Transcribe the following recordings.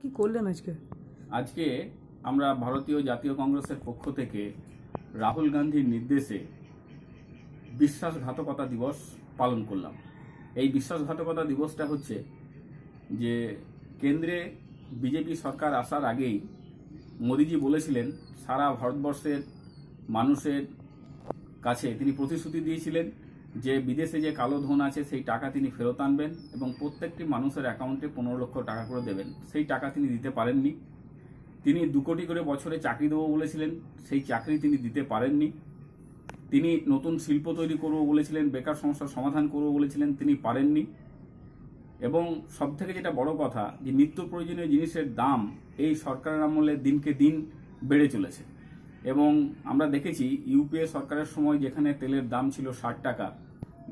কি করলেন আজকে আজকে আমরা ভারতীয় জাতীয় কংগ্রেসের পক্ষ থেকে রাহুল গান্ধীর নির্দেশে বিশ্বাসঘাতকতা দিবস পালন করলাম এই বিশ্বাসঘাতকতা দিবসটা হচ্ছে যে কেন্দ্রে বিজেপি সরকার আসার আগেই মোদিজি বলেছিলেন সারা ভারতবর্ষের মানুষের কাছে তিনি প্রতিশ্রুতি দিয়েছিলেন যে বিদেশে যে কালো ধন আছে সেই টাকা তিনি ফেরত আনবেন এবং প্রত্যেকটি মানুষের অ্যাকাউন্টে পনেরো লক্ষ টাকা করে দেবেন সেই টাকা তিনি দিতে পারেননি তিনি দু কোটি করে বছরে চাকরি দেবো বলেছিলেন সেই চাকরি তিনি দিতে পারেননি তিনি নতুন শিল্প তৈরি করবো বলেছিলেন বেকার সমস্যার সমাধান করবো বলেছিলেন তিনি পারেননি এবং সব থেকে যেটা বড় কথা যে নিত্য প্রয়োজনীয় জিনিসের দাম এই সরকারের আমলে দিনকে দিন বেড়ে চলেছে এবং আমরা দেখেছি ইউপিএ সরকারের সময় যেখানে তেলের দাম ছিল ষাট টাকা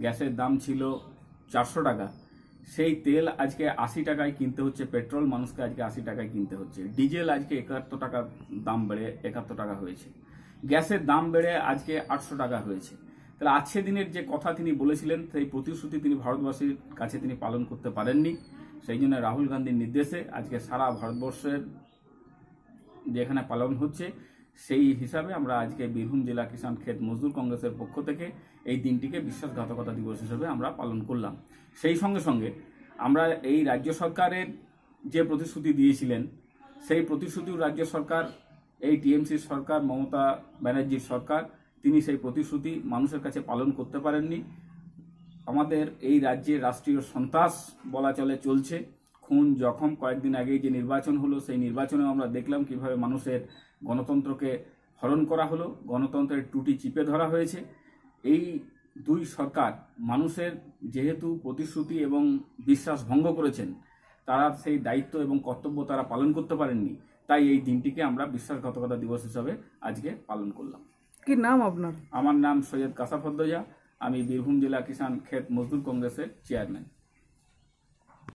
গ্যাসের দাম ছিল চারশো টাকা সেই তেল আজকে আশি টাকায় কিনতে হচ্ছে পেট্রোল মানুষকে আজকে আশি টাকায় কিনতে হচ্ছে ডিজেল আজকে একাত্তর টাকা দাম বেড়ে একাত্তর টাকা হয়েছে গ্যাসের দাম বেড়ে আজকে আটশো টাকা হয়েছে তাহলে আজকে দিনের যে কথা তিনি বলেছিলেন সেই প্রতিশ্রুতি তিনি ভারতবাসীর কাছে তিনি পালন করতে পারেননি সেই জন্য রাহুল গান্ধীর নির্দেশে আজকে সারা ভারতবর্ষের যেখানে পালন হচ্ছে সেই হিসাবে আমরা আজকে বীরভূম জেলা কিষাণ ক্ষেত মজদুর কংগ্রেসের পক্ষ থেকে এই দিনটিকে বিশ্বাসঘাতকতা দিবস হিসেবে আমরা পালন করলাম সেই সঙ্গে সঙ্গে আমরা এই রাজ্য সরকারের যে প্রতিশ্রুতি দিয়েছিলেন সেই প্রতিশ্রুতিও রাজ্য সরকার এই টিএমসির সরকার মমতা ব্যানার্জির সরকার তিনি সেই প্রতিশ্রুতি মানুষের কাছে পালন করতে পারেননি আমাদের এই রাজ্যে রাষ্ট্রীয় সন্ত্রাস বলা চলে চলছে খুন জখম কয়েকদিন আগেই যে নির্বাচন হলো সেই নির্বাচনেও আমরা দেখলাম কিভাবে মানুষের গণতন্ত্রকে হরণ করা হলো গণতন্ত্রের টুটি চিপে ধরা হয়েছে এই দুই সরকার মানুষের যেহেতু প্রতিশ্রুতি এবং বিশ্বাস ভঙ্গ করেছেন তারা সেই দায়িত্ব এবং কর্তব্য তারা পালন করতে পারেননি তাই এই দিনটিকে আমরা বিশ্বাসঘাতকতা দিবস হিসাবে আজকে পালন করলাম কি নাম আপনার আমার নাম সৈয়দ কাসাফদ্দজা আমি বীরভূম জেলা কিষাণ ক্ষেত মজদুর কংগ্রেসের চেয়ারম্যান